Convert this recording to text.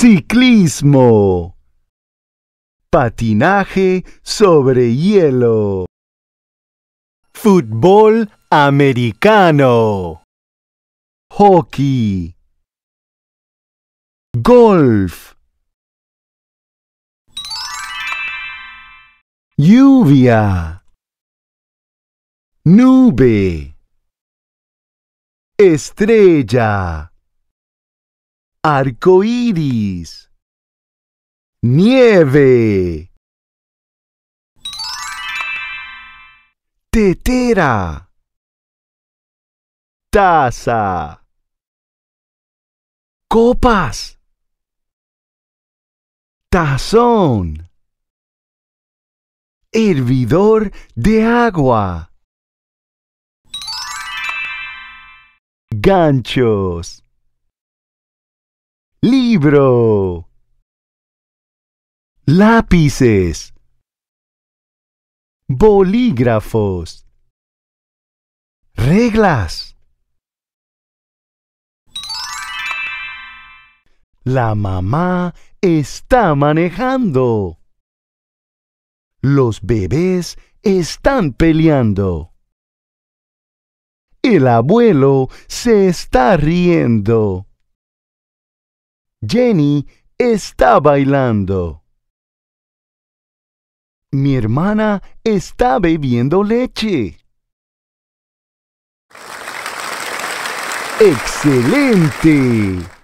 Ciclismo. Patinaje sobre hielo. Fútbol americano. Hockey. Golf. Lluvia. Nube. Estrella. Arcoíris. Nieve. Tetera. Taza. Copas. Tazón. Hervidor de agua. Ganchos. Libro. Lápices. Bolígrafos. Reglas. La mamá está manejando. Los bebés están peleando. El abuelo se está riendo. Jenny está bailando. Mi hermana está bebiendo leche. ¡Excelente!